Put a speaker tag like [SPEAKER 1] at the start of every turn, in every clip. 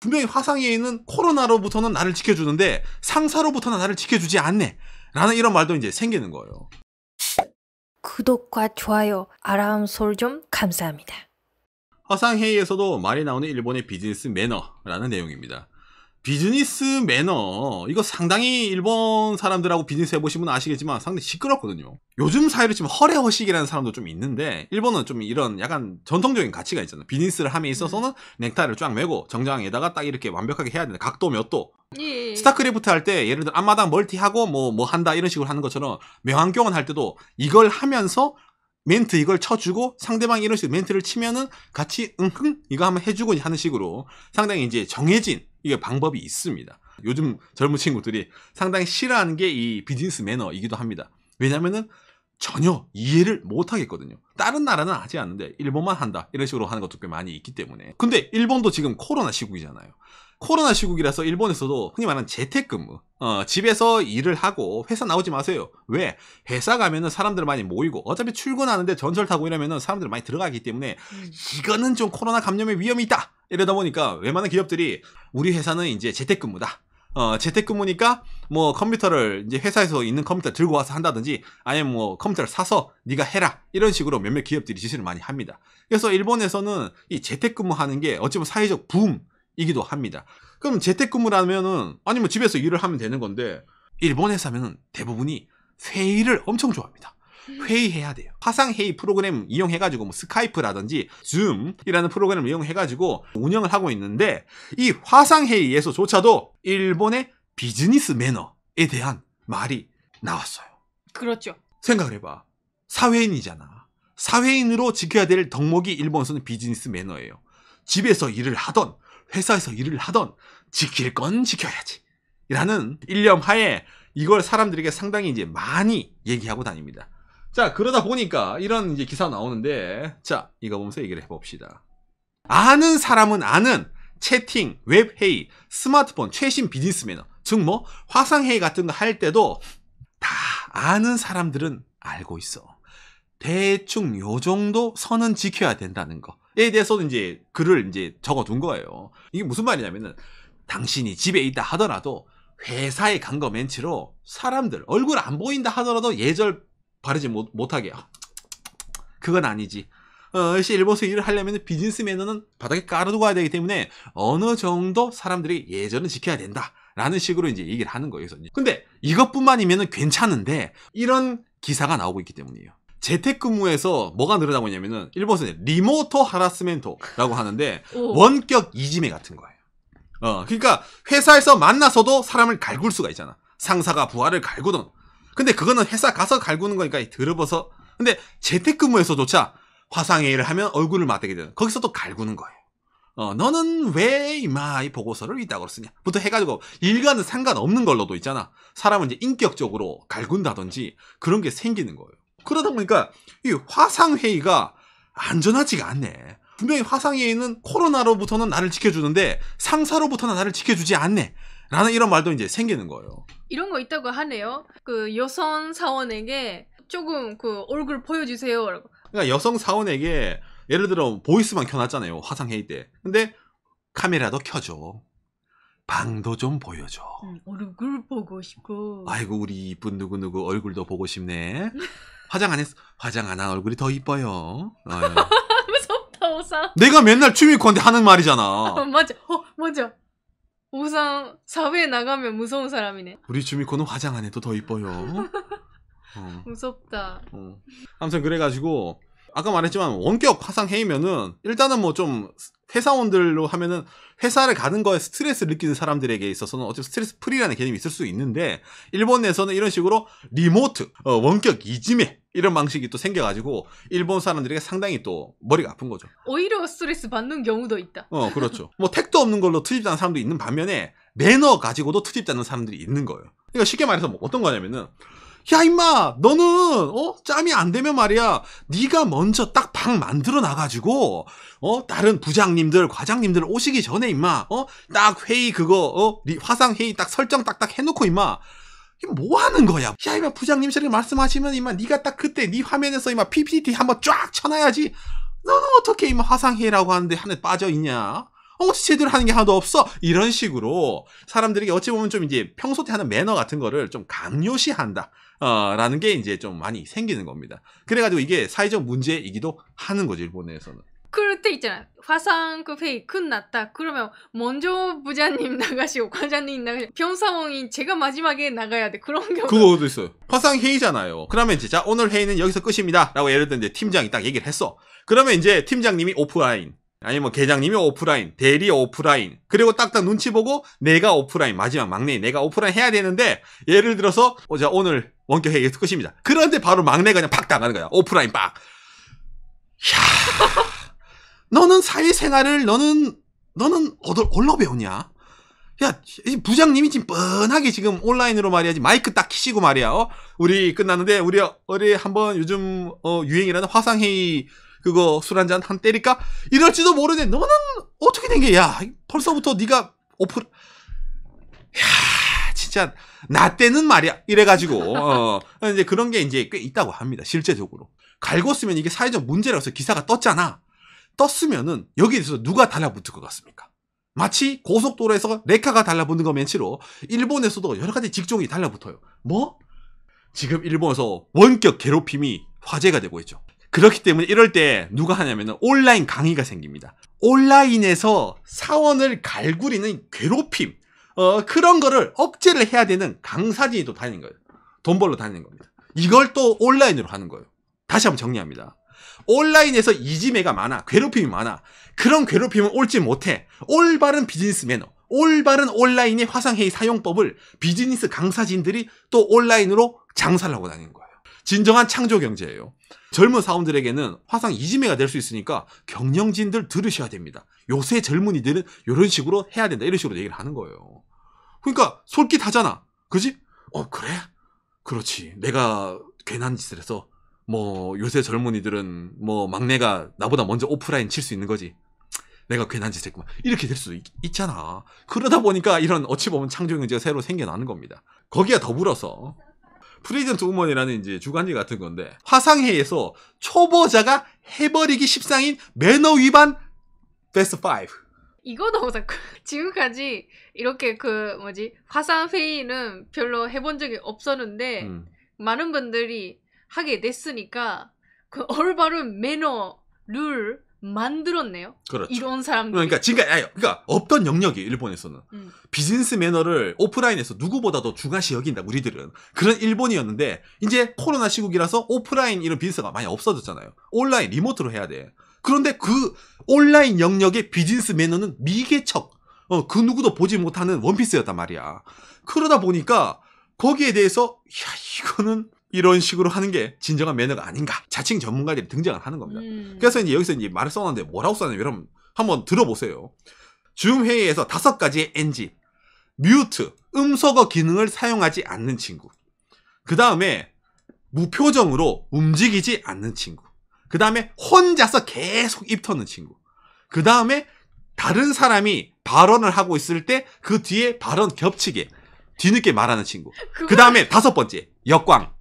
[SPEAKER 1] 분명히 화상회의는 코로나로부터는 나를 지켜주는데 상사로부터는 나를 지켜주지 않네. 라는 이런 말도 이제 생기는 거예요.
[SPEAKER 2] 구독과 좋아요, 아람솔좀 감사합니다.
[SPEAKER 1] 화상회의에서도 말이 나오는 일본의 비즈니스 매너라는 내용입니다. 비즈니스 매너 이거 상당히 일본 사람들하고 비즈니스 해보시면 아시겠지만 상당히 시끄럽거든요 요즘 사회로 치면 허례허식이라는 사람도 좀 있는데 일본은 좀 이런 약간 전통적인 가치가 있잖아요 비즈니스를 함에 있어서는 음. 넥타이를 쫙 메고 정장에다가 딱 이렇게 완벽하게 해야 되는 각도 몇도
[SPEAKER 2] 예, 예, 예. 스타크래프트
[SPEAKER 1] 할 때 예를 들어 앞마당 멀티하고 뭐뭐 뭐 한다 이런 식으로 하는 것처럼 명왕경원 할 때도 이걸 하면서 멘트 이걸 쳐주고 상대방이 이런 식으로 멘트를 치면은 같이 응흥 이거 한번 해주고 하는 식으로 상당히 이제 정해진 이게 방법이 있습니다. 요즘 젊은 친구들이 상당히 싫어하는 게 이 비즈니스 매너이기도 합니다. 왜냐면은 전혀 이해를 못 하겠거든요. 다른 나라는 하지 않는데 일본만 한다. 이런 식으로 하는 것도 꽤 많이 있기 때문에. 근데 일본도 지금 코로나 시국이잖아요. 코로나 시국이라서 일본에서도 흔히 말하는 재택근무 어, 집에서 일을 하고 회사 나오지 마세요 왜? 회사 가면은 사람들 많이 모이고 어차피 출근하는데 전철 타고 이러면은 사람들 많이 들어가기 때문에 음. 이거는 좀 코로나 감염의 위험이 있다 이러다 보니까 웬만한 기업들이 우리 회사는 이제 재택근무다 어, 재택근무니까 뭐 컴퓨터를 이제 회사에서 있는 컴퓨터 들고 와서 한다든지 아니면 뭐 컴퓨터를 사서 네가 해라 이런 식으로 몇몇 기업들이 지시를 많이 합니다. 그래서 일본에서는 이 재택근무하는 게 어찌 보면 사회적 붐 이기도 합니다. 그럼 재택근무라면은 아니 면 뭐 집에서 일을 하면 되는 건데 일본에서 하면은 대부분이 회의를 엄청 좋아합니다. 음. 회의해야 돼요. 화상회의 프로그램 이용해가지고 뭐 스카이프라든지 줌이라는 프로그램을 이용해가지고 운영을 하고 있는데 이 화상회의에서조차도 일본의 비즈니스 매너에 대한 말이 나왔어요. 그렇죠. 생각을 해봐. 사회인이잖아. 사회인으로 지켜야 될 덕목이 일본에서는 비즈니스 매너예요. 집에서 일을 하던 회사에서 일을 하던 지킬 건 지켜야지. 라는 일념 하에 이걸 사람들에게 상당히 이제 많이 얘기하고 다닙니다. 자, 그러다 보니까 이런 이제 기사 나오는데, 자, 이거 보면서 얘기를 해봅시다. 아는 사람은 아는 채팅, 웹회의, 스마트폰, 최신 비즈니스 매너, 즉 뭐, 화상회의 같은 거 할 때도 다 아는 사람들은 알고 있어. 대충 요 정도 선은 지켜야 된다는 거. 에 대해서도 이제 글을 이제 적어둔 거예요. 이게 무슨 말이냐면은 당신이 집에 있다 하더라도 회사에 간 거 멘치로 사람들 얼굴 안 보인다 하더라도 예절 바르지 못, 못하게 그건 아니지. 어, 시 일본에서 일을 하려면 비즈니스 매너는 바닥에 깔아두고 가야 되기 때문에 어느 정도 사람들이 예절은 지켜야 된다. 라는 식으로 이제 얘기를 하는 거예요. 근데 이것뿐만이면 괜찮은데 이런 기사가 나오고 있기 때문이에요. 재택근무에서 뭐가 늘어나고 있냐면은 일본은 리모터 하라스멘토라고 하는데 원격 이지매 같은 거예요. 어, 그러니까 회사에서 만나서도 사람을 갈굴 수가 있잖아. 상사가 부하를 갈구든. 근데 그거는 회사 가서 갈구는 거니까 들어봐서. 근데 재택근무에서조차 화상회의를 하면 얼굴을 맞대게 되는. 거기서 도 갈구는 거예요. 어, 너는 왜 이마 이 보고서를 이따가 쓰냐? 부터 해가지고 일과는 상관없는 걸로도 있잖아. 사람은 이제 인격적으로 갈군다든지 그런 게 생기는 거예요. 그러다 보니까 이 화상회의가 안전하지가 않네. 분명히 화상회의는 코로나로부터는 나를 지켜주는데 상사로부터는 나를 지켜주지 않네. 라는 이런 말도 이제 생기는 거예요.
[SPEAKER 2] 이런 거 있다고 하네요. 그 여성 사원에게 조금 그 얼굴 보여주세요.
[SPEAKER 1] 그러니까 여성 사원에게 예를 들어 보이스만 켜놨잖아요. 화상회의 때. 근데 카메라도 켜줘. 방도 좀 보여줘.
[SPEAKER 2] 음, 얼굴 보고 싶고.
[SPEAKER 1] 아이고 우리 이쁜 누구 누구 얼굴도 보고 싶네. 화장 안 했어. 화장 안 한 얼굴이 더 이뻐요. 아유.
[SPEAKER 2] 무섭다 오상. 내가
[SPEAKER 1] 맨날 취미콘데 하는 말이잖아. 어,
[SPEAKER 2] 맞아. 어 맞아. 오상 사회에 나가면 무서운 사람이네.
[SPEAKER 1] 우리 취미콘은 화장 안 해도 더 이뻐요. 어.
[SPEAKER 2] 무섭다.
[SPEAKER 1] 어. 아무튼 그래가지고 아까 말했지만 원격 화상 해이면은 일단은 뭐 좀 회사원들로 하면은 회사를 가는 거에 스트레스를 느끼는 사람들에게 있어서는 어차피 스트레스 프리라는 개념이 있을 수 있는데 일본에서는 이런 식으로 리모트 어, 원격 이지메 이런 방식이 또 생겨가지고 일본 사람들에게 상당히 또 머리가 아픈 거죠.
[SPEAKER 2] 오히려 스트레스 받는 경우도 있다. 어 그렇죠.
[SPEAKER 1] 뭐 택도 없는 걸로 투입되는 사람도 있는 반면에 매너 가지고도 투입되는 사람들이 있는 거예요. 그러니까 쉽게 말해서 뭐 어떤 거냐면은 야 임마 너는 어 짬이 안 되면 말이야 네가 먼저 딱 방 만들어 놔가지고어 다른 부장님들 과장님들 오시기 전에 임마 어 딱 회의 그거 어 화상 회의 딱 설정 딱딱 해놓고 임마 뭐 하는 거야? 야, 임마 부장님 실렇 말씀하시면 임마 네가 딱 그때 네 화면에서 임마 PPT 한번 쫙 쳐놔야지. 너는 어떻게 임마 화상회의라고 하는데 하늘 빠져 있냐? 어찌 제대로 하는 게 하나도 없어 이런 식으로 사람들에게 어찌 보면 좀 이제 평소 때 하는 매너 같은 거를 좀 강요시한다 어, 라는 게 이제 좀 많이 생기는 겁니다 그래가지고 이게 사회적 문제이기도 하는 거지 일본에서는
[SPEAKER 2] 그럴 때 있잖아. 화상 그 회의 끝났다. 그러면 먼저 부장님 나가시고 과장님 나가시고 병사원이 제가 마지막에 나가야 돼. 그런 경우.
[SPEAKER 1] 그거도 있어요. 화상 회의잖아요. 그러면 이제 자 오늘 회의는 여기서 끝입니다. 라고 예를 들면 이제 팀장이 딱 얘기를 했어. 그러면 이제 팀장님이 오프라인 아니뭐 계장님이 오프라인, 대리 오프라인, 그리고 딱딱 눈치 보고 내가 오프라인, 마지막 막내 내가 오프라인 해야 되는데 예를 들어서 어, 자 오늘 원격 회의 끝입니다. 그런데 바로 막내가 그냥 팍 나가는 거야. 오프라인 빡. 야, 너는 사회생활을 너는 너는 어디 얼로 배웠냐? 야, 이 부장님이 지금 뻔하게 지금 온라인으로 말이야. 지 마이크 딱 키시고 말이야. 어? 우리 끝났는데, 우리, 우리 한번 요즘, 어, 유행이라는 화상회의 그거 술 한 잔 한 때릴까? 이럴지도 모르는데 너는 어떻게 된 게? 야 벌써부터 네가 오프 야 진짜 나 때는 말이야 이래가지고 어, 이제 그런 게 이제 꽤 있다고 합니다 실제적으로 갈고 쓰면 이게 사회적 문제라고 해서 기사가 떴잖아 떴으면은 여기에 대해서 누가 달라붙을 것 같습니까? 마치 고속도로에서 레카가 달라붙는 거 맨치로 일본에서도 여러 가지 직종이 달라붙어요. 뭐? 지금 일본에서 원격 괴롭힘이 화제가 되고 있죠. 그렇기 때문에 이럴 때 누가 하냐면 온라인 강의가 생깁니다. 온라인에서 사원을 갈구리는 괴롭힘, 어, 그런 거를 억제를 해야 되는 강사진이 또 다니는 거예요. 돈 벌러 다니는 겁니다. 이걸 또 온라인으로 하는 거예요. 다시 한번 정리합니다. 온라인에서 이지매가 많아, 괴롭힘이 많아. 그런 괴롭힘은 옳지 못해. 올바른 비즈니스 매너, 올바른 온라인의 화상회의 사용법을 비즈니스 강사진들이 또 온라인으로 장사를 하고 다니는 거야. 진정한 창조 경제예요. 젊은 사원들에게는 화상 이지매가 될 수 있으니까 경영진들 들으셔야 됩니다. 요새 젊은이들은 이런 식으로 해야 된다. 이런 식으로 얘기를 하는 거예요. 그러니까 솔깃하잖아. 그지? 어 그래? 그렇지. 내가 괜한 짓을 해서 뭐 요새 젊은이들은 뭐 막내가 나보다 먼저 오프라인 칠 수 있는 거지. 내가 괜한 짓을 했구만. 이렇게 될 수도 있, 잖아 그러다 보니까 이런 어찌 보면 창조 경제가 새로 생겨나는 겁니다. 거기에 더불어서 프리젠트 우먼이라는 이제 주간지 같은 건데 화상회의에서 초보자가 해버리기 10상인 매너 위반 베스트 5.
[SPEAKER 2] 이거 너무 자꾸 지금까지 이렇게 그 뭐지 화상 회의는 별로 해본 적이 없었는데 음. 많은 분들이 하게 됐으니까 그 올바른 매너 룰 만들었네요. 그렇죠. 이런 사람들. 그러니까
[SPEAKER 1] 지금까지 아니, 그러니까 없던 영역이 일본에서는 음. 비즈니스 매너를 오프라인에서 누구보다도 중요시 여긴다 우리들은 그런 일본이었는데 이제 코로나 시국이라서 오프라인 이런 비즈니스가 많이 없어졌잖아요. 온라인 리모트로 해야 돼. 그런데 그 온라인 영역의 비즈니스 매너는 미개척 어, 그 누구도 보지 못하는 원피스였단 말이야. 그러다 보니까 거기에 대해서 야 이거는 이런 식으로 하는 게 진정한 매너가 아닌가. 자칭 전문가들이 등장을 하는 겁니다. 음. 그래서 이제 여기서 이제 말을 써놨는데 뭐라고 써놨냐 여러분 한번 들어보세요. 줌 회의에서 다섯 가지의 NG, 뮤트, 음소거 기능을 사용하지 않는 친구. 그 다음에 무표정으로 움직이지 않는 친구. 그 다음에 혼자서 계속 입터는 친구. 그 다음에 다른 사람이 발언을 하고 있을 때 그 뒤에 발언 겹치게 뒤늦게 말하는 친구. 그 다음에 다섯 번째 역광.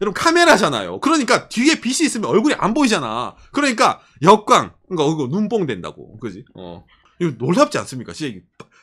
[SPEAKER 1] 여러분 카메라잖아요. 그러니까 뒤에 빛이 있으면 얼굴이 안 보이잖아. 그러니까 역광, 그러니까 이거 눈뽕 된다고, 그지? 어, 이거 놀랍지 않습니까? 진짜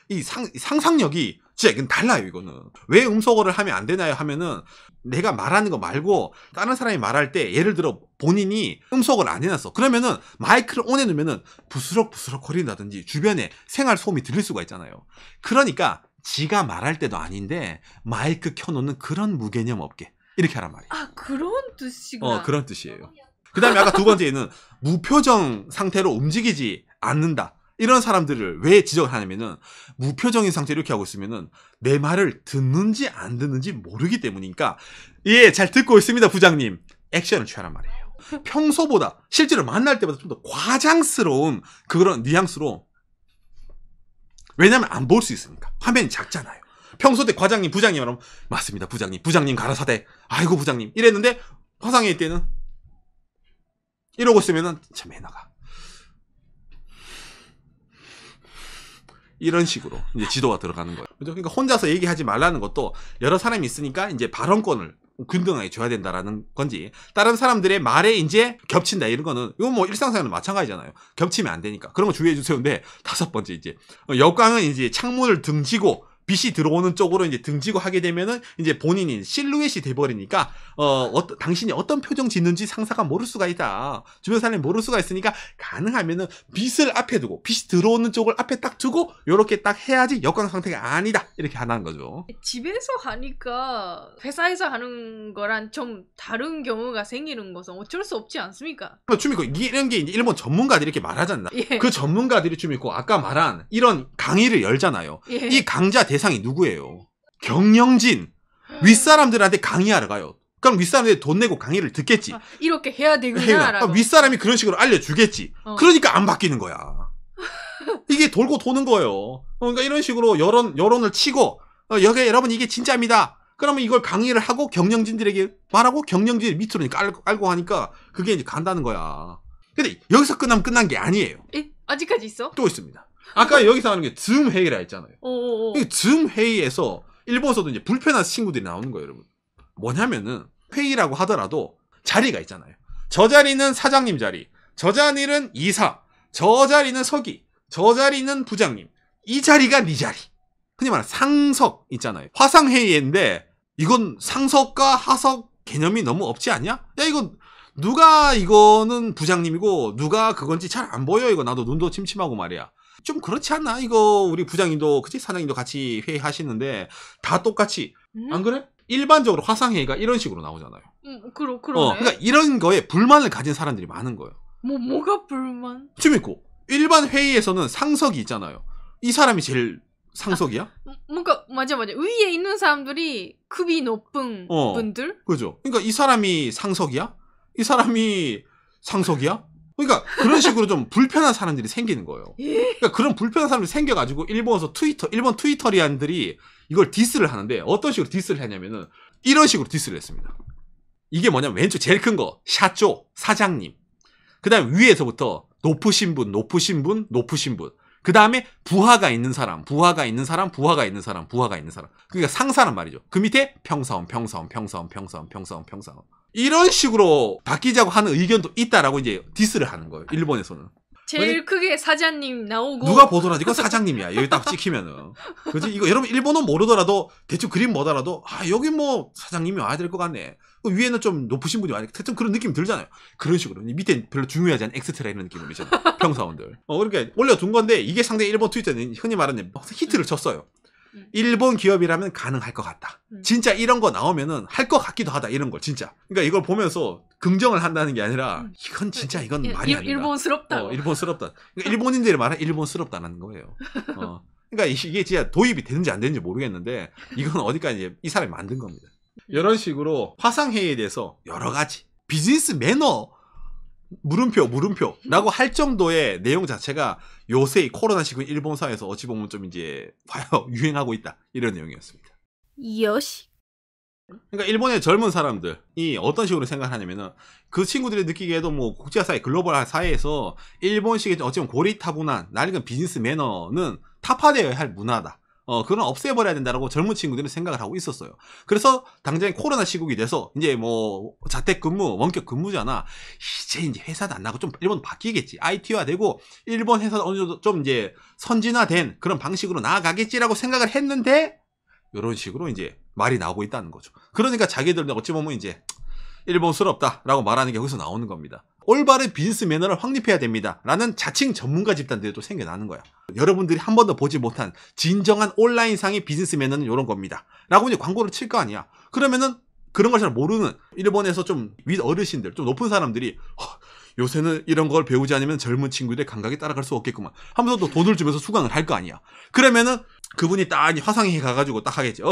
[SPEAKER 1] 이 상, 상상력이 진짜 이건 달라요 이거는 왜 음소거를 하면 안 되나요 하면은 내가 말하는 거 말고 다른 사람이 말할 때 예를 들어 본인이 음소거를 안 해놨어 그러면은 마이크를 온에 놓으면은 부스럭 부스럭 거린다든지 주변에 생활 소음이 들릴 수가 있잖아요 그러니까 지가 말할 때도 아닌데 마이크 켜놓는 그런 무개념 없게 이렇게 하란 말이에요.
[SPEAKER 2] 아 그런 뜻이구 어,
[SPEAKER 1] 그런 뜻이에요. 그 다음에 아까 두 번째는 무표정 상태로 움직이지 않는다. 이런 사람들을 왜 지적을 하냐면은 무표정인 상태로 이렇게 하고 있으면은 내 말을 듣는지 안 듣는지 모르기 때문이니까 예잘 듣고 있습니다 부장님 액션을 취하란 말이에요 평소보다 실제로 만날 때보다 좀 더 과장스러운 그런 뉘앙스로 왜냐면 안 볼 수 있으니까 화면이 작잖아요 평소 때 과장님, 부장님 여러분 맞습니다. 부장님, 부장님 가라사대. 아이고 부장님 이랬는데 화상회 의 때는 이러고 있으면은 참매나가 이런 식으로 이제 지도가 들어가는 거예요. 그죠? 그러니까 혼자서 얘기하지 말라는 것도 여러 사람이 있으니까 이제 발언권을 균등하게 줘야 된다라는 건지 다른 사람들의 말에 이제 겹친다 이런 거는 이건 뭐 일상생활은 마찬가지잖아요. 겹치면 안 되니까 그런 거 주의해 주세요. 근데 다섯 번째 이제 어, 역광은 이제 창문을 등지고 빛이 들어오는 쪽으로 이제 등지고 하게 되면은 이제 본인이 실루엣이 돼버리니까 어, 어 당신이 어떤 표정 짓는지 상사가 모를 수가 있다. 주변 사람이 모를 수가 있으니까 가능하면은 빛을 앞에 두고 빛이 들어오는 쪽을 앞에 딱 두고 요렇게 딱 해야지 역광 상태가 아니다 이렇게 하는 거죠.
[SPEAKER 2] 집에서 하니까 회사에서 하는 거랑 좀 다른 경우가 생기는 것은 어쩔 수 없지 않습니까?
[SPEAKER 1] 그 춤이고 그 이런 게 일본 전문가들이 이렇게 말하잖아. 예. 그 전문가들이 춤이고 그 아까 말한 이런 강의를 열잖아요. 예. 이 강좌 대상 대상이 누구예요? 경영진 윗사람들한테 강의하러 가요. 그럼 윗사람들이 돈 내고 강의를 듣겠지. 아,
[SPEAKER 2] 이렇게 해야 되구나. 아,
[SPEAKER 1] 윗사람이 그런 식으로 알려주겠지. 어. 그러니까 안 바뀌는 거야. 이게 돌고 도는 거예요. 그러니까 이런 식으로 여론, 여론을 치고, 어, 여기 여러분 이게 진짜입니다. 그러면 이걸 강의를 하고 경영진들에게 말하고 경영진이 밑으로 깔고, 알고 하니까 그게 이제 간다는 거야. 근데 여기서 끝나면 끝난 게 아니에요.
[SPEAKER 2] 에? 아직까지 있어?
[SPEAKER 1] 또 있습니다. 아까 여기서 하는 게 즈음 회의라 했잖아요.
[SPEAKER 2] 어, 어, 어. 이
[SPEAKER 1] 즈음 회의에서 일본에서도 이제 불편한 친구들이 나오는 거예요, 여러분. 뭐냐면은 회의라고 하더라도 자리가 있잖아요. 저 자리는 사장님 자리, 저 자리는 이사, 저 자리는 서기, 저 자리는 부장님, 이 자리가 네 자리. 흔히 말하는 상석 있잖아요. 화상회의인데 이건 상석과 하석 개념이 너무 없지 않냐? 야 이건 누가 이거는 부장님이고 누가 그건지 잘 안 보여 이거 나도 눈도 침침하고 말이야. 좀 그렇지 않나? 이거 우리 부장님도 그치 사장님도 같이 회의하시는데 다 똑같이 음? 안 그래? 일반적으로 화상회의가 이런 식으로 나오잖아요.
[SPEAKER 2] 음, 그러, 그러 어, 그러니까
[SPEAKER 1] 이런 거에 불만을 가진 사람들이 많은 거예요.
[SPEAKER 2] 뭐, 뭐가 불만?
[SPEAKER 1] 재밌고. 일반 회의에서는 상석이 있잖아요. 이 사람이 제일 상석이야? 아,
[SPEAKER 2] 음, 뭔가, 맞아, 맞아. 위에 있는 사람들이 급이 높은 어, 분들?
[SPEAKER 1] 그죠. 그러니까 이 사람이 상석이야? 이 사람이 상석이야? 그러니까 그런 식으로 좀 불편한 사람들이 생기는 거예요. 예. 그러니까 그런 불편한 사람들이 생겨가지고 일본에서 트위터, 일본 트위터리안들이 이걸 디스를 하는데 어떤 식으로 디스를 했냐면은 이런 식으로 디스를 했습니다. 이게 뭐냐면 왼쪽 제일 큰 거, 샤쪼, 사장님. 그 다음 에 위에서부터 높으신 분, 높으신 분, 높으신 분. 그 다음에 부하가 있는 사람, 부하가 있는 사람, 부하가 있는 사람, 부하가 있는 사람. 그러니까 상사란 말이죠. 그 밑에 평사원, 평사원, 평사원, 평사원, 평사원, 평사원. 이런 식으로 바뀌자고 하는 의견도 있다라고 이제 디스를 하는 거예요. 일본에서는.
[SPEAKER 2] 제일 크게 사장님 나오고 누가
[SPEAKER 1] 보더라도 이거 사장님이야 여기 딱 찍히면은 그지 이거 여러분 일본어 모르더라도 대충 그림 뭐더라도 아 여기 뭐 사장님이 와야 될 것 같네 그 위에는 좀 높으신 분이 와야 될 그런 느낌 들잖아요 그런 식으로 밑에 별로 중요하지 않은 엑스트라 이런 느낌이로잖아 평사원들 어 그렇게 그러니까 올려둔 건데 이게 상당히 일본 트위터는 흔히 말하는 히트를 쳤어요 음. 일본 기업이라면 가능할 것 같다. 음. 진짜 이런 거 나오면은 할것 같기도 하다. 이런 걸 진짜. 그러니까 이걸 보면서 긍정을 한다는 게 아니라 음. 이건 진짜 이건 말이 아니다.
[SPEAKER 2] 일본스럽다. 어,
[SPEAKER 1] 일본스럽다. 그러니까 일본인들이 말한 일본스럽다는 거예요. 어. 그러니까 이게 진짜 도입이 되는지 안 되는지 모르겠는데 이건 어디까지 이 사람이 만든 겁니다. 이런 식으로 화상회의에 대해서 여러 가지 비즈니스 매너 물음표 물음표라고 할 정도의 내용 자체가 요새 코로나 시국 일본 사회에서 어찌 보면 좀 이제 과연 유행하고 있다 이런 내용이었습니다. 여시. 그러니까 일본의 젊은 사람들이 어떤 식으로 생각하냐면은 그 친구들이 느끼기에도 뭐 국제화 사회 글로벌 사회에서 일본식의 어찌 보면 고리타분한 낡은 비즈니스 매너는 타파되어야 할 문화다. 어, 그건 없애버려야 된다라고 젊은 친구들은 생각을 하고 있었어요. 그래서 당장 코로나 시국이 돼서 이제 뭐 자택 근무, 원격 근무잖아. 이제 이제 회사도 안 나고 좀 일본 바뀌겠지. IT화 되고 일본 회사 어느 정도 좀 이제 선진화된 그런 방식으로 나아가겠지라고 생각을 했는데 이런 식으로 이제 말이 나오고 있다는 거죠. 그러니까 자기들은 어찌 보면 이제 일본스럽다라고 말하는 게여기서 나오는 겁니다. 올바른 비즈니스 매너를 확립해야 됩니다. 라는 자칭 전문가 집단들이 또 생겨나는 거야. 여러분들이 한 번도 보지 못한 진정한 온라인상의 비즈니스 매너는 이런 겁니다. 라고 이제 광고를 칠 거 아니야. 그러면은 그런 걸 잘 모르는 일본에서 좀 윗어르신들, 좀 높은 사람들이 요새는 이런 걸 배우지 않으면 젊은 친구들의 감각이 따라갈 수 없겠구만 하면서 또 돈을 주면서 수강을 할 거 아니야. 그러면은 그분이 딱 화상에 가가지고 딱 하겠지. 어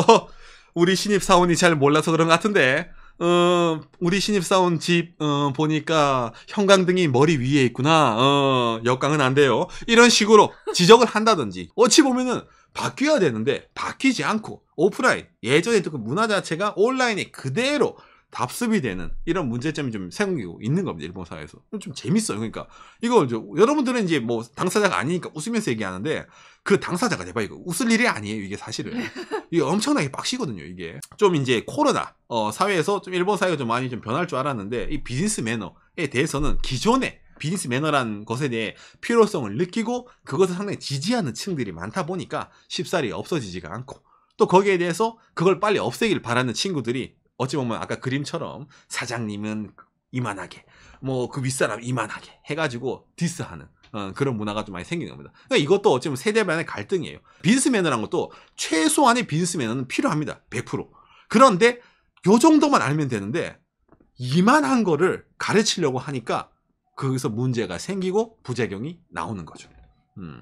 [SPEAKER 1] 우리 신입사원이 잘 몰라서 그런 것 같은데 어, 우리 신입사원 집, 어, 보니까 형광등이 머리 위에 있구나. 어, 역광은 안 돼요. 이런 식으로 지적을 한다든지. 어찌 보면은 바뀌어야 되는데, 바뀌지 않고, 오프라인, 예전에 듣던 그 문화 자체가 온라인에 그대로 답습이 되는 이런 문제점이 좀 생기고 있는 겁니다. 일본 사회에서. 좀 재밌어요. 그러니까 이거 이제 여러분들은 이제 뭐 당사자가 아니니까 웃으면서 얘기하는데 그 당사자가 대박 이거 웃을 일이 아니에요. 이게 사실은. 이게 엄청나게 빡시거든요. 이게. 좀 이제 코로나 어, 사회에서 좀 일본 사회가 좀 많이 좀 변할 줄 알았는데 이 비즈니스 매너에 대해서는 기존에 비즈니스 매너라는 것에 대해 필요성을 느끼고 그것을 상당히 지지하는 층들이 많다 보니까 쉽사리 없어지지가 않고 또 거기에 대해서 그걸 빨리 없애길 바라는 친구들이 어찌 보면 아까 그림처럼 사장님은 이만하게 뭐 그 윗사람 이만하게 해가지고 디스하는 어, 그런 문화가 좀 많이 생기는 겁니다. 그러니까 이것도 어찌 보면 세대만의 갈등이에요. 빈스 매너란 것도 최소한의 빈스 매너는 필요합니다. 100%. 그런데 요 정도만 알면 되는데 이만한 거를 가르치려고 하니까 거기서 문제가 생기고 부작용이 나오는 거죠. 음.